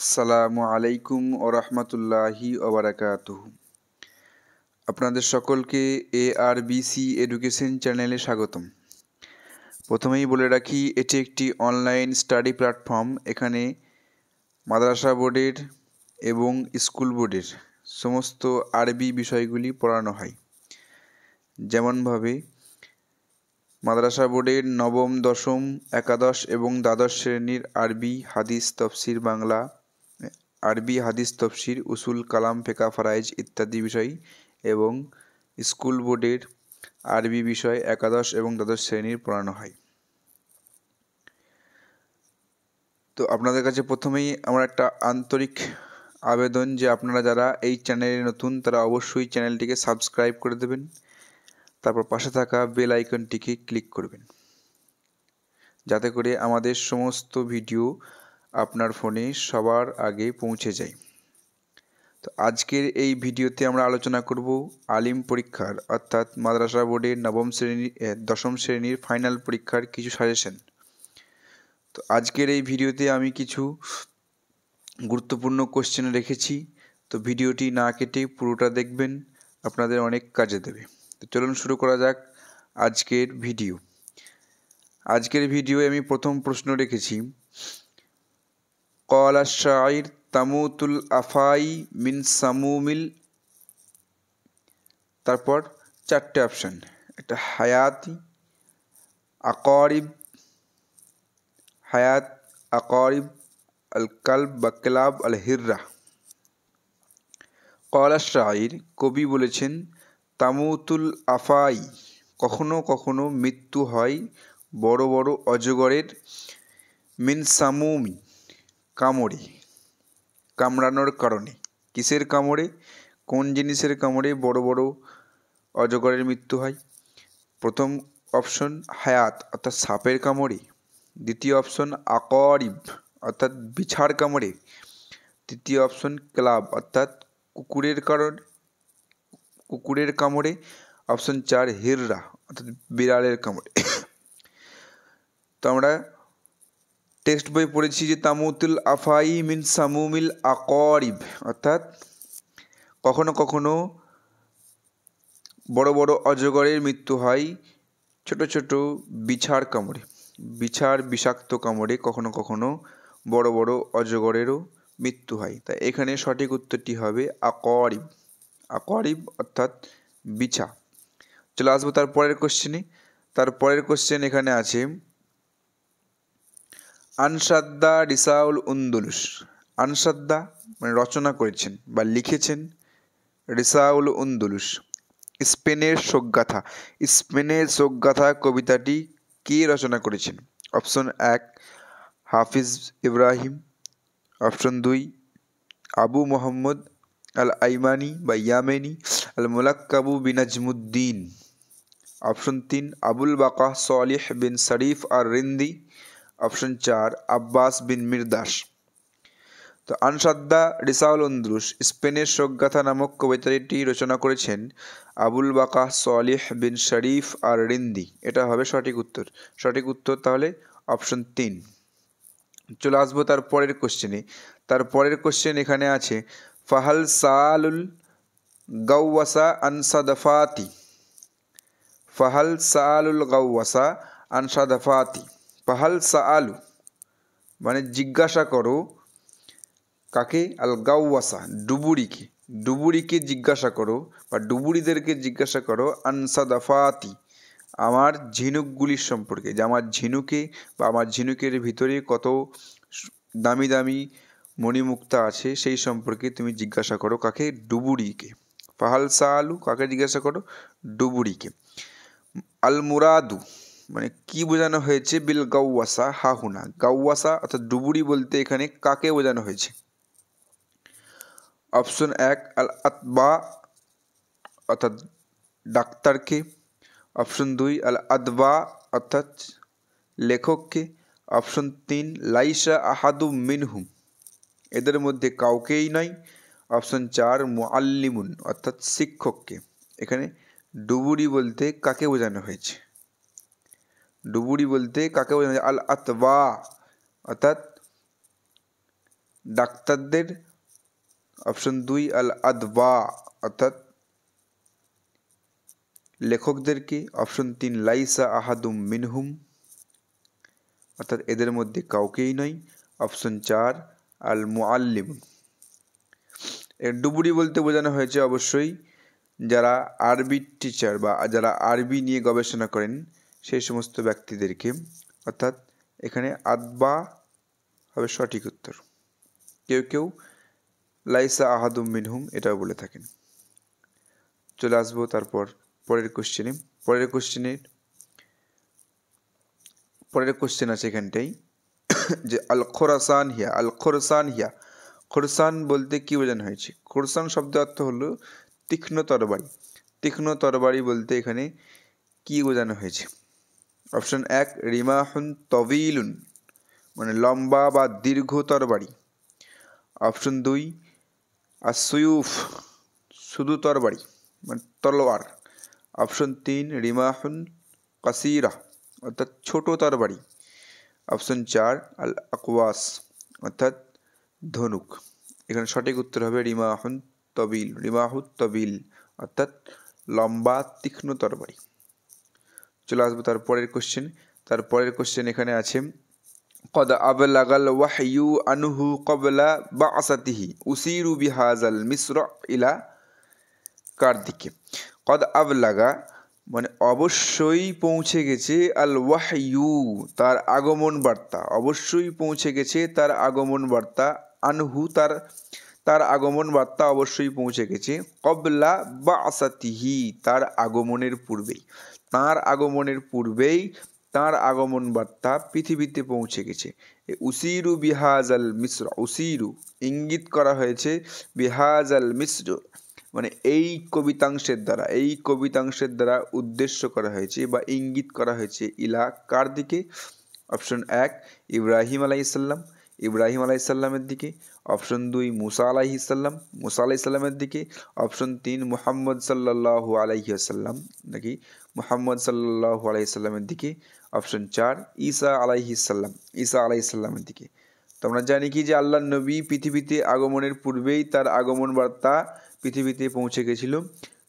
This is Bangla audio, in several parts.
আসসালামু আলাইকুম ও রহমতুল্লাহি আপনাদের সকলকে এ আর বিসি এডুকেশন চ্যানেলে স্বাগতম প্রথমেই বলে রাখি এটি একটি অনলাইন স্টাডি প্ল্যাটফর্ম এখানে মাদ্রাসা বোর্ডের এবং স্কুল বোর্ডের সমস্ত আরবি বিষয়গুলি পড়ানো হয় যেমনভাবে মাদ্রাসা বোর্ডের নবম দশম একাদশ এবং দ্বাদশ শ্রেণীর আরবি হাদিস তফসির বাংলা আরবি হাদিস তফসির উসুল কালাম ফেকা ফারাইজ ইত্যাদি বিষয় এবং স্কুল বোর্ডের আরবি বিষয় একাদশ এবং দ্বাদশ শ্রেণীর পড়ানো হয় তো আপনাদের কাছে প্রথমেই আমার একটা আন্তরিক আবেদন যে আপনারা যারা এই চ্যানেলে নতুন তারা অবশ্যই চ্যানেলটিকে সাবস্ক্রাইব করে দেবেন তারপর পাশে থাকা বেল আইকনটিকে ক্লিক করবেন যাতে করে আমাদের সমস্ত ভিডিও আপনার ফোনে সবার আগে পৌঁছে যায় তো আজকের এই ভিডিওতে আমরা আলোচনা করব আলিম পরীক্ষার অর্থাৎ মাদ্রাসা বোর্ডের নবম শ্রেণীর দশম শ্রেণীর ফাইনাল পরীক্ষার কিছু সাজেশন তো আজকের এই ভিডিওতে আমি কিছু গুরুত্বপূর্ণ কোশ্চেন রেখেছি তো ভিডিওটি না কেটে পুরোটা দেখবেন আপনাদের অনেক কাজে দেবে তো চলুন শুরু করা যাক আজকের ভিডিও আজকের ভিডিও আমি প্রথম প্রশ্ন রেখেছি قال الشاعر তামুতুল الافاي من সামুমিল তারপর চারটে অপশন একটা হায়াতি আকরিব হায়াত আকরিব আল কালব বা ক্লাব আল হিররা কলা শাইর কবি বলেছেন তামুতুল আফাই কখনো কখনো মৃত্যু হয় বড় বড় অজগরের মিন সামুমি কামড়ে কামড়ানোর কারণে কিসের কামড়ে কোন জিনিসের কামড়ে বড় বড় অজগরের মৃত্যু হয় প্রথম অপশন হায়াত অর্থাৎ সাপের কামড়ে দ্বিতীয় অপশন আকরিব অর্থাৎ বিছার কামড়ে তৃতীয় অপশন ক্লাব অর্থাৎ কুকুরের কারণ কুকুরের কামড়ে অপশন চার হিররা অর্থাৎ বিড়ালের কামড়ে তো আমরা টেক্সট বই পড়েছি যে তামুতুল আফাই মিন সামুমিল আকরিব অর্থাৎ কখনো কখনো বড় বড় অজগরের মৃত্যু হয় ছোট ছোট বিছার কামড়ে বিছার বিষাক্ত কামড়ে কখনো কখনো বড় বড় অজগরেরও মৃত্যু হয় তাই এখানে সঠিক উত্তরটি হবে আকরিব আকরিব অর্থাৎ বিছা চলে আসবো তার পরের কোশ্চেনে তার পরের কোশ্চেন এখানে আছে আনসাদ্দা রিসাউল উন্দুলুস আনসাদ্দা মানে রচনা করেছেন বা লিখেছেন রিসাউল উন্দুলুস স্পেনের শোকগাথা স্পেনের শোকগাথা কবিতাটি কে রচনা করেছেন অপশন এক হাফিজ ইব্রাহিম অপশন দুই আবু মোহাম্মদ আল আইমানি বা ইয়ামেনি আল মোলাক্কাবু বিনাজমুদ্দিন অপশন তিন আবুল বাকা সলিহ বিন শরীফ আর রিন্দি অপশন চার আব্বাস বিন মির দাস তো আনসাদ্দা রিসাউল অন্দ্রুস স্পেনের শোকগাথা নামক কবিতাটি রচনা করেছেন আবুল বাকা সোয়ালিহ বিন শরীফ আর রিন্দি এটা হবে সঠিক উত্তর সঠিক উত্তর তাহলে অপশন তিন চলে আসবো তার পরের কোশ্চেনে তার পরের কোশ্চেন এখানে আছে ফাহাল সালুল গাউওয়াসা আনসাদফাতি ফাহাল সালুল গাউওয়াসা আনসাদফাতি ফাহাল সা আলু মানে জিজ্ঞাসা করো কাকে আল গাওয়াসা ডুবুরিকে ডুবুরিকে জিজ্ঞাসা করো বা ডুবুরিদেরকে জিজ্ঞাসা করো আনসাদাফাতি আমার ঝিনুকগুলির সম্পর্কে যে আমার ঝিনুকে বা আমার ঝিনুকের ভিতরে কত দামি দামি মণিমুক্তা আছে সেই সম্পর্কে তুমি জিজ্ঞাসা করো কাকে ডুবুরিকে ফাহাল সা আলু কাকে জিজ্ঞাসা করো ডুবুরিকে আলমুরাদু মানে কি বোঝানো হয়েছে বিল গাউওয়াসা হাহুনা গাউওয়াসা অর্থাৎ ডুবুরি বলতে এখানে কাকে বোঝানো হয়েছে অপশন এক আল আতবা অর্থাৎ ডাক্তারকে অপশন দুই আল আদবা অর্থাৎ লেখককে অপশন তিন লাইসা আহাদু মিনহুম এদের মধ্যে কাউকেই নয় অপশন চার মুআল্লিমুন অর্থাৎ শিক্ষককে এখানে ডুবুরি বলতে কাকে বোঝানো হয়েছে ডুবুরি বলতে কাকে বোঝানো যায় আল আতবা অর্থাৎ ডাক্তারদের অপশন দুই আল আদবা অর্থাৎ লেখকদেরকে অপশন তিন লাইসা আহাদুম মিনহুম অর্থাৎ এদের মধ্যে কাউকেই নয় অপশন চার আল মুআল্লিম ডুবুরি বলতে বোঝানো হয়েছে অবশ্যই যারা আরবি টিচার বা যারা আরবি নিয়ে গবেষণা করেন সেই সমস্ত ব্যক্তিদেরকে অর্থাৎ এখানে আদবা হবে সঠিক উত্তর কেউ কেউ লাইসা আহাদুম মিনহুম এটাও বলে থাকেন চলে আসবো তারপর পরের কোশ্চেনে পরের কোশ্চেনের পরের কোশ্চেন আছে এখানটাই যে আল খোরাসান হিয়া আল খোরসান হিয়া খোরসান বলতে কী বোঝানো হয়েছে খোরসান শব্দ অর্থ হলো তীক্ষ্ণ তরবারি তীক্ষ্ণ তরবারি বলতে এখানে কী বোঝানো হয়েছে অপশন এক রিমাহুন তবিলুন মানে লম্বা বা দীর্ঘ তরবারি অপশন দুই আসুফ শুধু তরবারি মানে তলোয়ার অপশন তিন রিমাহুন কাসিরা অর্থাৎ ছোট তরবারি অপশন চার আল আকওয়াস অর্থাৎ ধনুক এখানে সঠিক উত্তর হবে রিমাহুন তবিল রিমাহু তবিল অর্থাৎ লম্বা তীক্ষ্ণ তরবারি চলে আসবো তার পরের কোশ্চেন তার পরের কোশ্চেন এখানে আছে কদ আবলাগাল ওয়াহইউ আনহু কবলা বা আসাতিহি উসিরু বিহাজাল মিশ্র ইলা কার দিকে কদ আবলাগা মানে অবশ্যই পৌঁছে গেছে আল ওয়াহইউ তার আগমন বার্তা অবশ্যই পৌঁছে গেছে তার আগমন বার্তা আনহু তার তার আগমন বার্তা অবশ্যই পৌঁছে গেছে কবলা বা আসাতিহি তার আগমনের পূর্বেই তার আগমনের পূর্বেই তার আগমন বার্তা পৃথিবীতে পৌঁছে গেছে উসিরু বিহাজ আল মিশ্র উসিরু ইঙ্গিত করা হয়েছে বিহাজ আল মিশ্র মানে এই কবিতাংশের দ্বারা এই কবিতাংশের দ্বারা উদ্দেশ্য করা হয়েছে বা ইঙ্গিত করা হয়েছে ইলা কার দিকে অপশন এক ইব্রাহিম আলাইসাল্লাম ইব্রাহিম আলাইসাল্লামের দিকে অপশন দুই মুসা আলাহি সাল্লাম মুসা আলাহি সাল্লামের দিকে অপশন তিন মুহাম্মদ সাল্লাহু আলাইহি আসাল্লাম নাকি মুহাম্মদ সাল্লাহু আলাইহি সাল্লামের দিকে অপশন চার ঈসা আলাইহি সাল্লাম ঈসা আলাহি সাল্লামের দিকে তো আমরা জানি কি যে আল্লাহ নবী পৃথিবীতে আগমনের পূর্বেই তার আগমন বার্তা পৃথিবীতে পৌঁছে গেছিল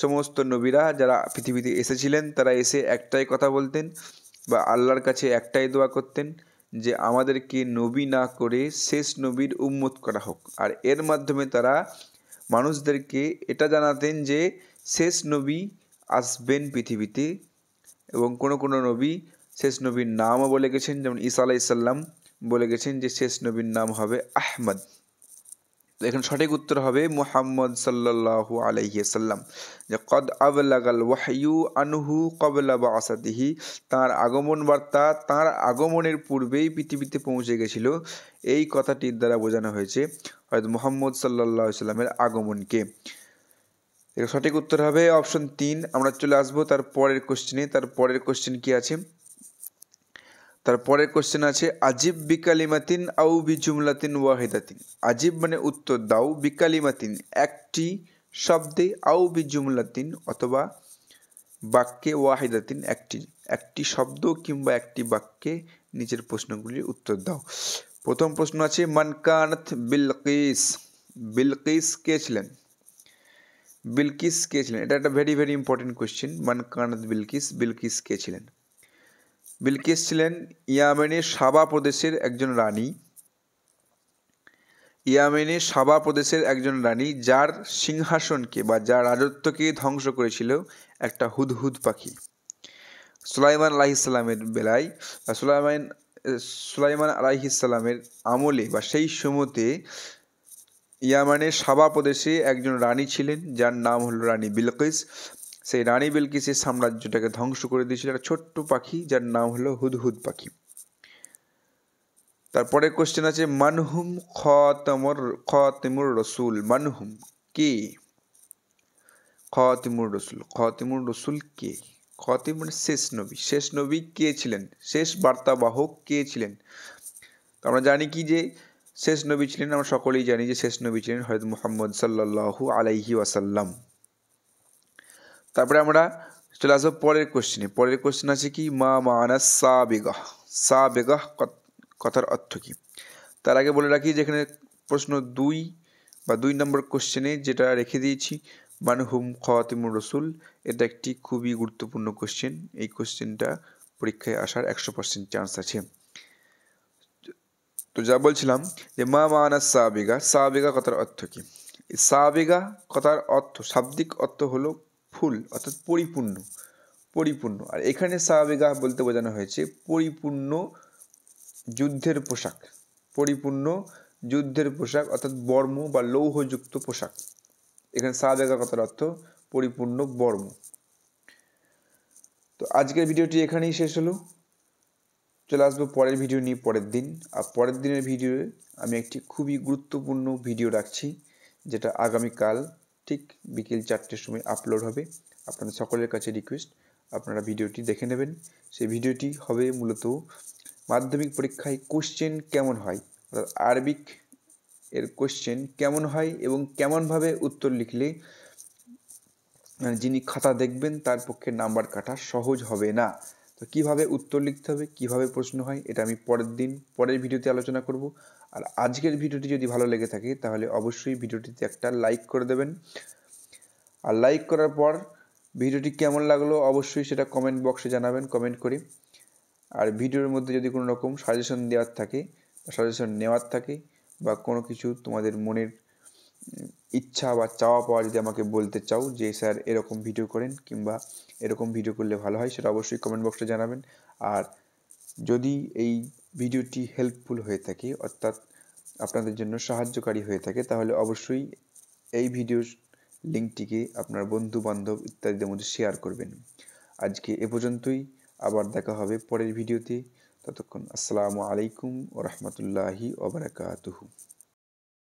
সমস্ত নবীরা যারা পৃথিবীতে এসেছিলেন তারা এসে একটাই কথা বলতেন বা আল্লাহর কাছে একটাই দোয়া করতেন যে আমাদেরকে নবী না করে শেষ নবীর উম্মত করা হোক আর এর মাধ্যমে তারা মানুষদেরকে এটা জানাতেন যে শেষ নবী আসবেন পৃথিবীতে এবং কোনো কোনো নবী শেষ নবীর নামও বলে গেছেন যেমন ঈসা আলাইসাল্লাম বলে গেছেন যে শেষ নবীর নাম হবে আহমদ এখানে সঠিক উত্তর হবে মুহাম্মদ সাল্লাহু আলাইসাল্লাম যে কদ আবলাগাল ওয়াহু আনহু কবলা বা আসাদিহি তাঁর আগমন বার্তা তাঁর আগমনের পূর্বেই পৃথিবীতে পৌঁছে গেছিল এই কথাটির দ্বারা বোঝানো হয়েছে হয়তো মোহাম্মদ সাল্লাহ সাল্লামের আগমনকে এর সঠিক উত্তর হবে অপশন তিন আমরা চলে আসবো তার পরের কোশ্চেনে তার পরের কোশ্চেন কি আছে তারপরের কোশ্চেন আছে আজিব বিকালিমাতিন আউ বিজুমলাতিন ওয়াহেদাতিন আজিব মানে উত্তর দাও বিকালিমাতিন একটি শব্দে আউ বিজুমলাতিন অথবা বাক্যে ওয়াহেদাতিন একটি একটি শব্দ কিংবা একটি বাক্যে নিজের প্রশ্নগুলির উত্তর দাও প্রথম প্রশ্ন আছে মানকানাথ বিলকিস বিলকিস কে ছিলেন বিলকিস কে ছিলেন এটা একটা very very important question মানকানথ Bilkis Bilkis কে ছিলেন বিলকিস ছিলেন ইয়ামেনের সাবা প্রদেশের একজন রানী ইয়ামেনের সাবা প্রদেশের একজন রানী যার সিংহাসনকে বা যার রাজত্বকে ধ্বংস করেছিল একটা হুদহুদ পাখি সুলাইমান ইসলামের বেলায় সুলাইমান সুলাইমান ইসলামের আমলে বা সেই সময়তে ইয়ামানের সাবা প্রদেশে একজন রানী ছিলেন যার নাম হল রানী বিলকিস সেই রানী বিলকিসের সাম্রাজ্যটাকে ধ্বংস করে দিয়েছিল একটা ছোট্ট পাখি যার নাম হলো হুদহুদ পাখি তারপরে কোশ্চেন আছে মানহুম খতমর খতিমুর রসুল মানহুম কে খতিমুর রসুল খতিমুর রসুল কে খতিমুর শেষ নবী শেষ নবী কে ছিলেন শেষ বার্তাবাহক কে ছিলেন আমরা জানি কি যে শেষ নবী ছিলেন আমরা সকলেই জানি যে শেষ নবী ছিলেন হয়তো মুহাম্মদ সাল্লাল্লাহু আলাইহি ওয়াসাল্লাম তারপরে আমরা চলে আসবো পরের কোশ্চেনে পরের কোশ্চেন আছে কি মা মানা সা বেগাহ সা বেগাহ কথার অর্থ কী তার আগে বলে রাখি যেখানে প্রশ্ন দুই বা দুই নম্বর কোশ্চেনে যেটা রেখে দিয়েছি মানে হুম খাতিমুর রসুল এটা একটি খুবই গুরুত্বপূর্ণ কোশ্চেন এই কোশ্চেনটা পরীক্ষায় আসার একশো পার্সেন্ট চান্স আছে তো যা বলছিলাম যে মা মানা সা বেগা কথার অর্থ কী বেগা কথার অর্থ শাব্দিক অর্থ হলো ফুল অর্থাৎ পরিপূর্ণ পরিপূর্ণ আর এখানে সাহাবেগাহ বলতে বোঝানো হয়েছে পরিপূর্ণ যুদ্ধের পোশাক পরিপূর্ণ যুদ্ধের পোশাক অর্থাৎ বর্ম বা লৌহযুক্ত পোশাক এখানে সাহাবেগা কথার অর্থ পরিপূর্ণ বর্ম তো আজকের ভিডিওটি এখানেই শেষ হলো চলে আসবো পরের ভিডিও নিয়ে পরের দিন আর পরের দিনের ভিডিওয়ে আমি একটি খুবই গুরুত্বপূর্ণ ভিডিও রাখছি যেটা আগামীকাল ঠিক বিকেল চারটের সময় আপলোড হবে আপনাদের সকলের কাছে রিকোয়েস্ট আপনারা ভিডিওটি দেখে নেবেন সেই ভিডিওটি হবে মূলত মাধ্যমিক পরীক্ষায় কোশ্চেন কেমন হয় অর্থাৎ আরবিক এর কোশ্চেন কেমন হয় এবং কেমনভাবে উত্তর লিখলে মানে যিনি খাতা দেখবেন তার পক্ষে নাম্বার কাটা সহজ হবে না তো কীভাবে উত্তর লিখতে হবে কীভাবে প্রশ্ন হয় এটা আমি পরের দিন পরের ভিডিওতে আলোচনা করব আর আজকের ভিডিওটি যদি ভালো লেগে থাকে তাহলে অবশ্যই ভিডিওটিতে একটা লাইক করে দেবেন আর লাইক করার পর ভিডিওটি কেমন লাগলো অবশ্যই সেটা কমেন্ট বক্সে জানাবেন কমেন্ট করে আর ভিডিওর মধ্যে যদি কোনো রকম সাজেশন দেওয়ার থাকে বা সাজেশন নেওয়ার থাকে বা কোনো কিছু তোমাদের মনের ইচ্ছা বা চাওয়া পাওয়া যদি আমাকে বলতে চাও যে স্যার এরকম ভিডিও করেন কিংবা এরকম ভিডিও করলে ভালো হয় সেটা অবশ্যই কমেন্ট বক্সে জানাবেন আর যদি এই ভিডিওটি হেল্পফুল হয়ে থাকে অর্থাৎ আপনাদের জন্য সাহায্যকারী হয়ে থাকে তাহলে অবশ্যই এই ভিডিওর লিঙ্কটিকে আপনার বন্ধু বান্ধব ইত্যাদিদের মধ্যে শেয়ার করবেন আজকে এ পর্যন্তই আবার দেখা হবে পরের ভিডিওতে ততক্ষণ আসসালামু আলাইকুম ও রহমতুল্লাহি ওবরাকাতহু